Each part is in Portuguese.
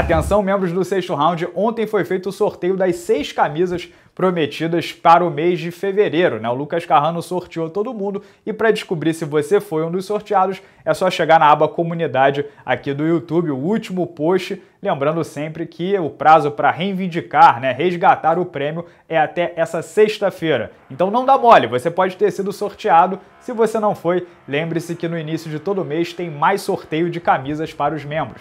Atenção, membros do sexto round, ontem foi feito o sorteio das seis camisas prometidas para o mês de fevereiro. Né? O Lucas Carrano sorteou todo mundo e para descobrir se você foi um dos sorteados é só chegar na aba comunidade aqui do YouTube, o último post. Lembrando sempre que o prazo para reivindicar, né, resgatar o prêmio é até essa sexta-feira. Então não dá mole, você pode ter sido sorteado. Se você não foi, lembre-se que no início de todo mês tem mais sorteio de camisas para os membros.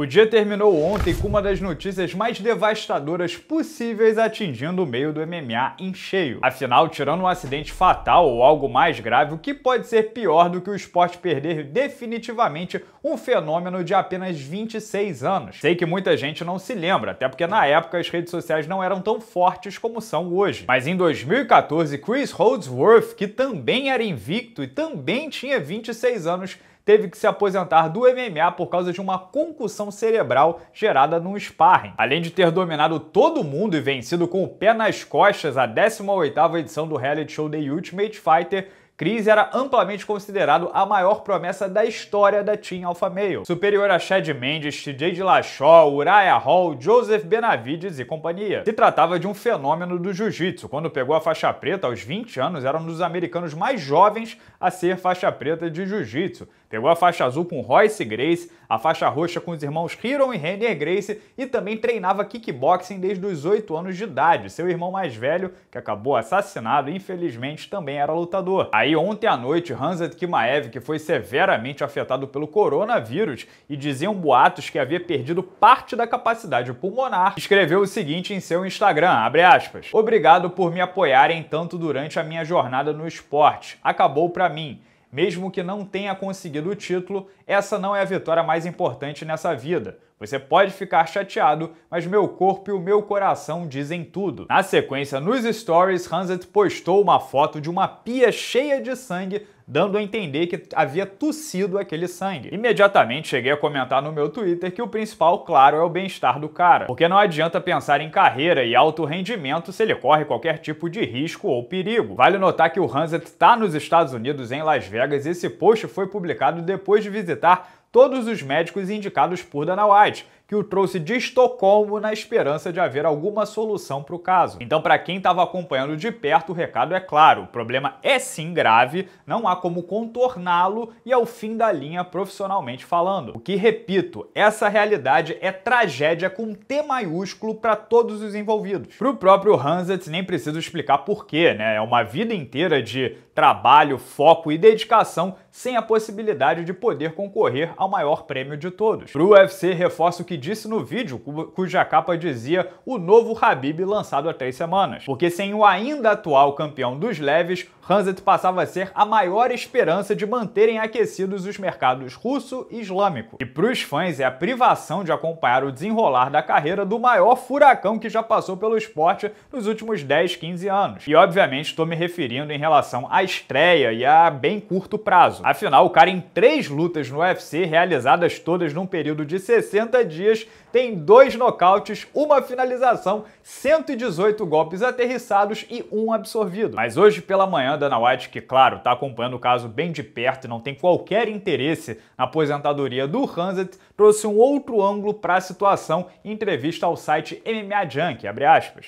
O dia terminou ontem com uma das notícias mais devastadoras possíveis atingindo o meio do MMA em cheio. Afinal, tirando um acidente fatal ou algo mais grave, o que pode ser pior do que o esporte perder definitivamente um fenômeno de apenas 26 anos? Sei que muita gente não se lembra, até porque na época as redes sociais não eram tão fortes como são hoje. Mas em 2014, Chris Holdsworth, que também era invicto e também tinha 26 anos, teve que se aposentar do MMA por causa de uma concussão cerebral gerada num sparring. Além de ter dominado todo mundo e vencido com o pé nas costas a 18ª edição do reality show The Ultimate Fighter, Chris era amplamente considerado a maior promessa da história da Team Alpha Male, superior a Chad Mendes, TJ Dillashaw, Uriah Hall, Joseph Benavides e companhia. Se tratava de um fenômeno do jiu-jitsu. Quando pegou a faixa preta aos 20 anos, era um dos americanos mais jovens a ser faixa preta de jiu-jitsu. Pegou a faixa azul com Royce Grace, a faixa roxa com os irmãos Hiron e Renner Grace e também treinava kickboxing desde os 8 anos de idade. Seu irmão mais velho, que acabou assassinado, infelizmente também era lutador. Aí aí ontem à noite, Hanzat Kimaev, que foi severamente afetado pelo coronavírus e diziam boatos que havia perdido parte da capacidade pulmonar, escreveu o seguinte em seu Instagram, aspas, Obrigado por me apoiarem tanto durante a minha jornada no esporte. Acabou para mim. Mesmo que não tenha conseguido o título, essa não é a vitória mais importante nessa vida. Você pode ficar chateado, mas meu corpo e o meu coração dizem tudo. Na sequência, nos stories, Hanset postou uma foto de uma pia cheia de sangue dando a entender que havia tossido aquele sangue. Imediatamente cheguei a comentar no meu Twitter que o principal, claro, é o bem-estar do cara, porque não adianta pensar em carreira e alto rendimento se ele corre qualquer tipo de risco ou perigo. Vale notar que o Hanset está nos Estados Unidos, em Las Vegas, e esse post foi publicado depois de visitar todos os médicos indicados por Dana White, que o trouxe de Estocolmo na esperança de haver alguma solução para o caso. Então, para quem estava acompanhando de perto, o recado é claro: o problema é sim grave, não há como contorná-lo e é o fim da linha profissionalmente falando. O que, repito, essa realidade é tragédia com T maiúsculo para todos os envolvidos. Para o próprio Hanset, nem preciso explicar porquê, né? É uma vida inteira de trabalho, foco e dedicação sem a possibilidade de poder concorrer ao maior prêmio de todos. Para o UFC, reforço que disse no vídeo, cuja capa dizia o novo Habib lançado há três semanas. Porque sem o ainda atual campeão dos leves, Hanzet passava a ser a maior esperança de manterem aquecidos os mercados russo e islâmico. E para os fãs é a privação de acompanhar o desenrolar da carreira do maior furacão que já passou pelo esporte nos últimos 10, 15 anos. E obviamente estou me referindo em relação à estreia e a bem curto prazo. Afinal, o cara em três lutas no UFC realizadas todas num período de 60 dias tem dois nocautes, uma finalização, 118 golpes aterrissados e um absorvido. Mas hoje pela manhã, Dana White, que claro, está acompanhando o caso bem de perto e não tem qualquer interesse na aposentadoria do Hanset, trouxe um outro ângulo para a situação em entrevista ao site MMA Junk,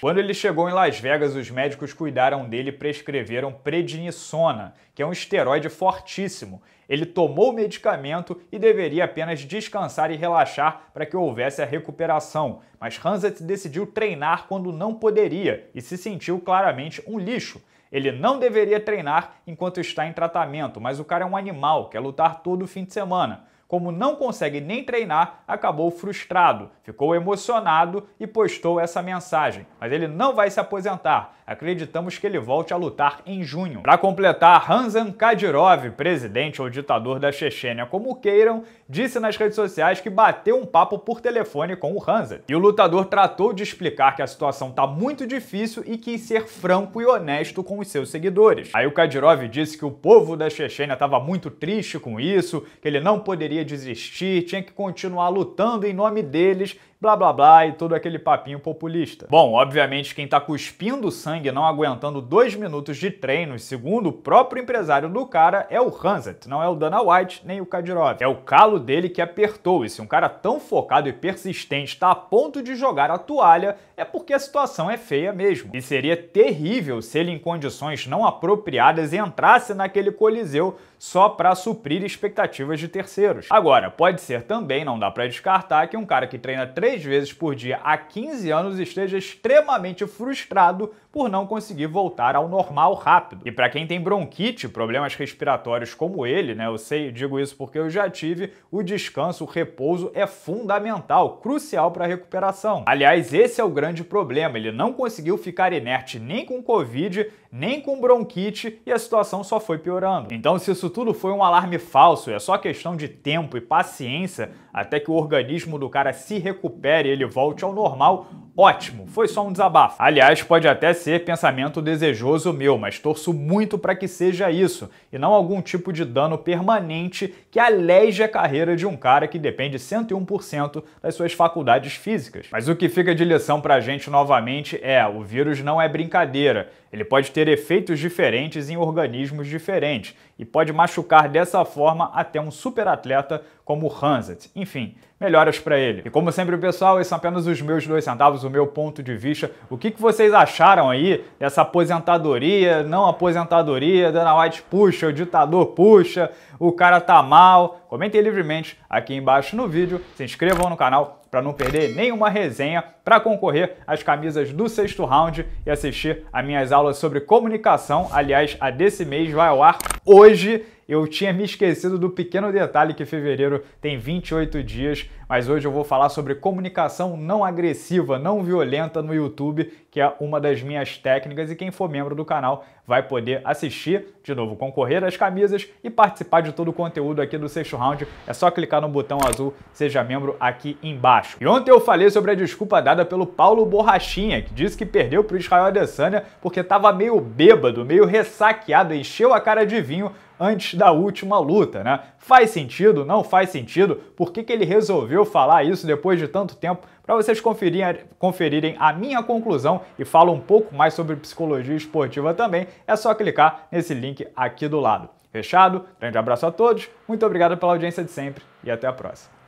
Quando ele chegou em Las Vegas, os médicos cuidaram dele e prescreveram prednisona, que é um esteroide fortíssimo. Ele tomou o medicamento e deveria apenas descansar e relaxar para que houvesse a recuperação, mas Hanset decidiu treinar quando não poderia e se sentiu claramente um lixo. Ele não deveria treinar enquanto está em tratamento, mas o cara é um animal, quer lutar todo fim de semana como não consegue nem treinar, acabou frustrado, ficou emocionado e postou essa mensagem. Mas ele não vai se aposentar acreditamos que ele volte a lutar em junho. Para completar, Ramzan Kadyrov, presidente ou ditador da Chechênia, como queiram, disse nas redes sociais que bateu um papo por telefone com o Ramzan. E o lutador tratou de explicar que a situação tá muito difícil e quis ser franco e honesto com os seus seguidores. Aí o Kadyrov disse que o povo da Chechênia estava muito triste com isso, que ele não poderia desistir, tinha que continuar lutando em nome deles blá blá blá e todo aquele papinho populista. Bom, obviamente quem tá cuspindo sangue não aguentando dois minutos de treino, segundo o próprio empresário do cara, é o Hanset, não é o Dana White nem o Kadyrov. É o calo dele que apertou, e se um cara tão focado e persistente tá a ponto de jogar a toalha, é porque a situação é feia mesmo. E seria terrível se ele em condições não apropriadas entrasse naquele coliseu só para suprir expectativas de terceiros. Agora, pode ser também, não dá para descartar, que um cara que treina três três vezes por dia há 15 anos esteja extremamente frustrado por não conseguir voltar ao normal rápido. E para quem tem bronquite, problemas respiratórios como ele, né, eu sei, digo isso porque eu já tive, o descanso, o repouso é fundamental, crucial para a recuperação. Aliás, esse é o grande problema, ele não conseguiu ficar inerte nem com Covid, nem com bronquite e a situação só foi piorando. Então, se isso tudo foi um alarme falso, é só questão de tempo e paciência até que o organismo do cara se recupere recupere, ele volte ao normal, ótimo, foi só um desabafo. Aliás, pode até ser pensamento desejoso meu, mas torço muito para que seja isso e não algum tipo de dano permanente que aleje a carreira de um cara que depende 101% das suas faculdades físicas. Mas o que fica de lição pra gente novamente é: o vírus não é brincadeira ele pode ter efeitos diferentes em organismos diferentes e pode machucar dessa forma até um superatleta como o Hanset. Enfim, melhoras para ele. E como sempre, pessoal, esses são apenas os meus dois centavos, o meu ponto de vista. O que, que vocês acharam aí dessa aposentadoria, não aposentadoria, Dana White puxa, o ditador puxa, o cara tá mal? Comentem livremente aqui embaixo no vídeo, se inscrevam no canal, para não perder nenhuma resenha, para concorrer às camisas do sexto round e assistir às minhas aulas sobre comunicação. Aliás, a desse mês vai ao ar hoje. Eu tinha me esquecido do pequeno detalhe que fevereiro tem 28 dias, mas hoje eu vou falar sobre comunicação não agressiva, não violenta no YouTube, que é uma das minhas técnicas e quem for membro do canal vai poder assistir, de novo, concorrer às camisas e participar de todo o conteúdo aqui do sexto round. É só clicar no botão azul Seja Membro aqui embaixo. E ontem eu falei sobre a desculpa dada pelo Paulo Borrachinha, que disse que perdeu para o Israel Adesanya porque estava meio bêbado, meio ressaqueado, encheu a cara de vinho antes da última luta, né? Faz sentido? Não faz sentido? Por que, que ele resolveu falar isso depois de tanto tempo? Para vocês conferirem, conferirem a minha conclusão e falo um pouco mais sobre psicologia esportiva também, é só clicar nesse link aqui do lado. Fechado? Grande abraço a todos, muito obrigado pela audiência de sempre e até a próxima.